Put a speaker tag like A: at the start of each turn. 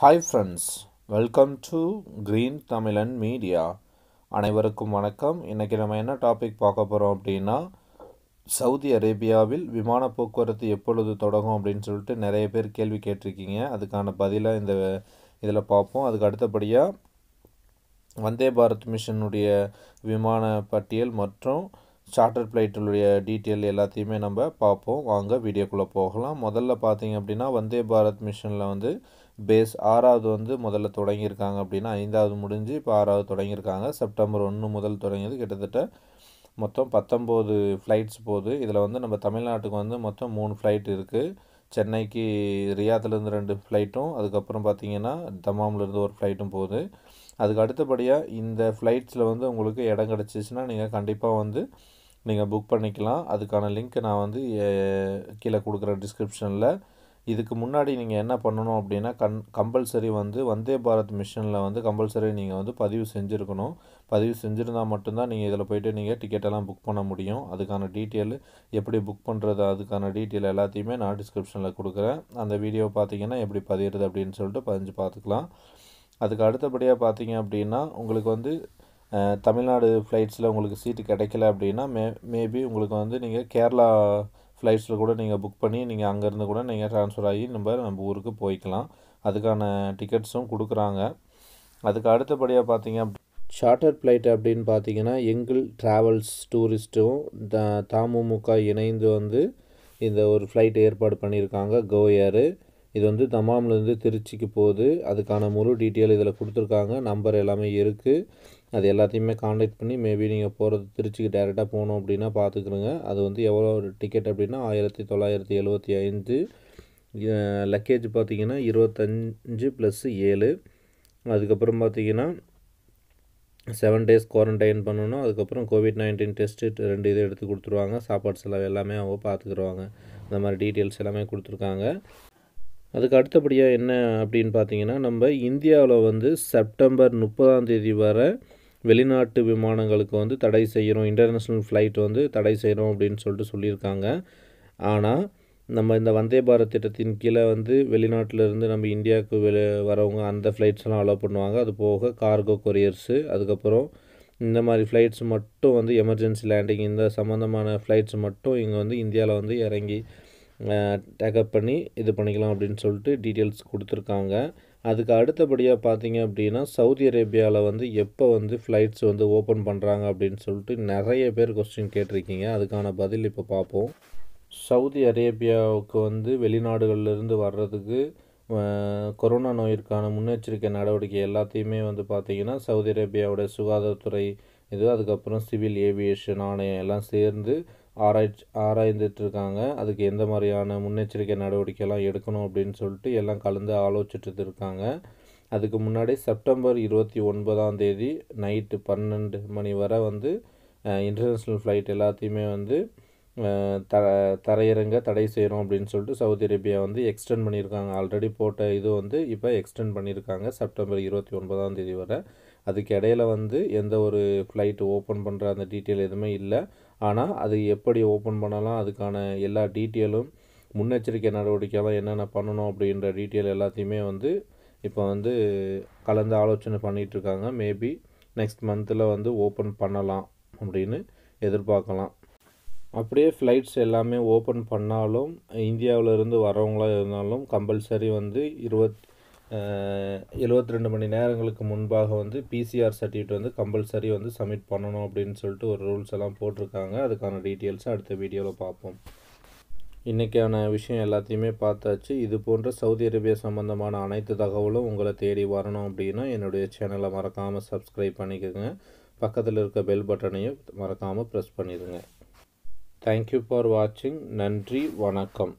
A: hi friends welcome to green Tamilan media அனைவருக்கும் வணக்கம் இன்றைக்கி நம்ம என்ன டாபிக் பார்க்க போகிறோம் அப்படின்னா சவுதி அரேபியாவில் விமான போக்குவரத்து எப்பொழுது தொடங்கும் அப்படின்னு சொல்லிட்டு நிறைய பேர் கேள்வி கேட்டிருக்கீங்க அதுக்கான பதிலாக இந்த இதில் பார்ப்போம் அதுக்கு அடுத்தபடியாக வந்தே பாரத் மிஷனுடைய விமான பட்டியல் மற்றும் சார்ட்டர் ஃப்ளைட்டுடைய டீட்டெயில் எல்லாத்தையுமே நம்ம பார்ப்போம் வாங்க வீடியோக்குள்ளே போகலாம் முதல்ல பார்த்தீங்க அப்படின்னா வந்தே பாரத் மிஷனில் வந்து பேஸ் ஆறாவது வந்து முதல்ல தொடங்கியிருக்காங்க அப்படின்னா ஐந்தாவது முடிஞ்சு இப்போ ஆறாவது தொடங்கியிருக்காங்க செப்டம்பர் ஒன்று முதல் தொடங்கியது கிட்டத்தட்ட மொத்தம் பத்தொம்போது ஃப்ளைட்ஸ் போகுது இதில் வந்து நம்ம தமிழ்நாட்டுக்கு வந்து மொத்தம் மூணு ஃப்ளைட் இருக்குது சென்னைக்கு ரியாத்துலேருந்து ரெண்டு ஃப்ளைட்டும் அதுக்கப்புறம் பார்த்திங்கன்னா தமாம்லேருந்து ஒரு ஃப்ளைட்டும் போகுது அதுக்கு அடுத்தபடியாக இந்த ஃப்ளைட்ஸில் வந்து உங்களுக்கு இடம் கிடச்சிச்சின்னா நீங்கள் கண்டிப்பாக வந்து நீங்கள் புக் பண்ணிக்கலாம் அதுக்கான லிங்க் நான் வந்து கீழே கொடுக்குற டிஸ்கிரிப்ஷனில் இதுக்கு முன்னாடி நீங்கள் என்ன பண்ணணும் அப்படின்னா கண் கம்பல்சரி வந்து வந்தே பாரத் மிஷனில் வந்து கம்பல்சரி நீங்கள் வந்து பதிவு செஞ்சுருக்கணும் பதிவு செஞ்சுருந்தால் மட்டும்தான் நீங்கள் இதில் போய்ட்டு நீங்கள் டிக்கெட்டெல்லாம் புக் பண்ண முடியும் அதுக்கான டீட்டெயில் எப்படி புக் பண்ணுறது அதுக்கான டீட்டெயில் எல்லாத்தையுமே நான் டிஸ்கிரிப்ஷனில் கொடுக்குறேன் அந்த வீடியோ பார்த்தீங்கன்னா எப்படி பதிகிறது அப்படின்னு சொல்லிட்டு பதிஞ்சு பார்த்துக்கலாம் அதுக்கு அடுத்தபடியாக பார்த்தீங்க அப்படின்னா உங்களுக்கு வந்து தமிழ்நாடு ஃப்ளைட்ஸில் உங்களுக்கு சீட்டு கிடைக்கல அப்படின்னா மே மேபி உங்களுக்கு வந்து நீங்கள் கேரளா ஃப்ளைட்ஸில் கூட நீங்கள் புக் பண்ணி நீங்கள் அங்கேருந்து கூட நீங்கள் ட்ரான்ஸ்ஃபர் ஆகி நம்ம நம்ம ஊருக்கு போய்க்கலாம் அதுக்கான டிக்கெட்ஸும் கொடுக்குறாங்க அதுக்கு அடுத்தபடியாக பார்த்தீங்க சார்ட்டர் ஃப்ளைட் அப்படின்னு பார்த்தீங்கன்னா எங்கிள் ட்ராவல்ஸ் டூரிஸ்ட்டும் த தாமுமுக இணைந்து வந்து இந்த ஒரு ஃப்ளைட் ஏற்பாடு பண்ணியிருக்காங்க கோ ஏரு இது வந்து தமாம்லேருந்து திருச்சிக்கு போகுது அதுக்கான முழு டீட்டெயில் இதில் கொடுத்துருக்காங்க நம்பர் எல்லாமே இருக்குது அது எல்லாத்தையுமே காண்டாக்ட் பண்ணி மேபி நீங்கள் போகிறது திருச்சிக்கு டேரெக்டாக போகணும் அப்படின்னா பார்த்துக்கிறோங்க அது வந்து எவ்வளோ டிக்கெட் அப்படின்னா ஆயிரத்தி தொள்ளாயிரத்தி எழுபத்தி ஐந்து லக்கேஜ் பார்த்திங்கன்னா இருபத்தஞ்சு ப்ளஸ்ஸு ஏழு அதுக்கப்புறம் பார்த்திங்கன்னா செவன் டேஸ் குவாரண்டைன் பண்ணணும் அதுக்கப்புறம் கோவிட் நைன்டீன் டெஸ்ட்டு ரெண்டு இது எடுத்து கொடுத்துருவாங்க சாப்பாடு செலவு எல்லாமே அவங்க பார்த்துக்குருவாங்க இந்த மாதிரி டீட்டெயில்ஸ் எல்லாமே கொடுத்துருக்காங்க அதுக்கு அடுத்தபடியாக என்ன அப்படின்னு பார்த்தீங்கன்னா நம்ம இந்தியாவில் வந்து செப்டம்பர் முப்பதாம் தேதி வர வெளிநாட்டு விமானங்களுக்கு வந்து தடை செய்கிறோம் இன்டர்நேஷ்னல் ஃப்ளைட் வந்து தடை செய்கிறோம் அப்படின்னு சொல்லிட்டு சொல்லியிருக்காங்க ஆனால் நம்ம இந்த வந்தே பாரத் திட்டத்தின் கீழே வந்து வெளிநாட்டிலேருந்து நம்ம இந்தியாவுக்கு வெளி வரவங்க அந்த ஃப்ளைட்ஸ்லாம் அலோவ் பண்ணுவாங்க அது போக கார்கோ கொரியர்ஸு அதுக்கப்புறம் இந்த மாதிரி ஃப்ளைட்ஸ் மட்டும் வந்து எமர்ஜென்சி லேண்டிங் இந்த சம்மந்தமான ஃப்ளைட்ஸ் மட்டும் இங்கே வந்து இந்தியாவில் வந்து இறங்கி டேக்கப் பண்ணி இது பண்ணிக்கலாம் அப்படின்னு சொல்லிட்டு டீட்டெயில்ஸ் கொடுத்துருக்காங்க அதுக்கு அடுத்தபடியாக பார்த்தீங்க அப்படின்னா சவுதி அரேபியாவில் வந்து எப்போ வந்து ஃப்ளைட்ஸ் வந்து ஓப்பன் பண்ணுறாங்க அப்படின்னு சொல்லிட்டு நிறைய பேர் கொஸ்டின் கேட்டிருக்கீங்க அதுக்கான பதில் இப்போ பார்ப்போம் சவுதி அரேபியாவுக்கு வந்து வெளிநாடுகள்லேருந்து வர்றதுக்கு கொரோனா நோயிற்கான முன்னெச்சரிக்கை நடவடிக்கை எல்லாத்தையுமே வந்து பார்த்திங்கன்னா சவுதி அரேபியாவோட சுகாதாரத்துறை இது அதுக்கப்புறம் சிவில் ஏவியேஷன் ஆணையம் எல்லாம் சேர்ந்து ஆராய்ச் ஆராய்ந்துட்டுருக்காங்க அதுக்கு எந்த மாதிரியான முன்னெச்சரிக்கை நடவடிக்கைலாம் எடுக்கணும் அப்படின்னு சொல்லிட்டு எல்லாம் கலந்து ஆலோசிச்சுட்டு இருக்காங்க அதுக்கு முன்னாடி செப்டம்பர் இருபத்தி ஒன்பதாம் தேதி நைட்டு பன்னெண்டு மணி வரை வந்து இன்டர்நேஷ்னல் ஃப்ளைட் எல்லாத்தையுமே வந்து த தரையிறங்க தடை செய்கிறோம் அப்படின்னு சொல்லிட்டு சவுதி அரேபியா வந்து எக்ஸ்டெண்ட் பண்ணியிருக்காங்க ஆல்ரெடி போட்ட இது வந்து இப்போ எக்ஸ்டெண்ட் பண்ணியிருக்காங்க செப்டம்பர் இருபத்தி ஒன்பதாம் தேதி வரை அதுக்கு இடையில வந்து எந்த ஒரு ஃப்ளைட் ஓப்பன் பண்ணுற அந்த டீட்டெயில் எதுவுமே இல்லை ஆனால் அது எப்படி ஓப்பன் பண்ணலாம் அதுக்கான எல்லா டீட்டெயிலும் முன்னெச்சரிக்கை நடவடிக்கைலாம் என்னென்ன பண்ணணும் அப்படின்ற டீட்டெயில் எல்லாத்தையுமே வந்து இப்போ வந்து கலந்து ஆலோசனை பண்ணிகிட்ருக்காங்க மேபி நெக்ஸ்ட் மந்தில் வந்து ஓப்பன் பண்ணலாம் அப்படின்னு எதிர்பார்க்கலாம் அப்படியே ஃப்ளைட்ஸ் எல்லாமே ஓப்பன் பண்ணாலும் இந்தியாவிலேருந்து வரவங்களாக இருந்தாலும் கம்பல்சரி வந்து இருபத் எழுபத்தி ரெண்டு மணி நேரங்களுக்கு முன்பாக வந்து பிசிஆர் சர்டிஃபிகேட் வந்து கம்பல்சரி வந்து சப்மிட் பண்ணணும் அப்படின்னு சொல்லிட்டு ஒரு ரூல்ஸ் எல்லாம் போட்டிருக்காங்க அதுக்கான டீட்டெயில்ஸை அடுத்த வீடியோவில் பார்ப்போம் இன்றைக்கான விஷயம் எல்லாத்தையுமே பார்த்தாச்சு இது போன்ற சவுதி அரேபியா சம்மந்தமான அனைத்து தகவலும் உங்களை தேடி வரணும் அப்படின்னா என்னுடைய சேனலை மறக்காமல் சப்ஸ்கிரைப் பண்ணிக்கோங்க பக்கத்தில் இருக்க பெல் பட்டனையும் மறக்காமல் ப்ரெஸ் பண்ணிடுங்க தேங்க்யூ ஃபார் வாட்சிங் நன்றி வணக்கம்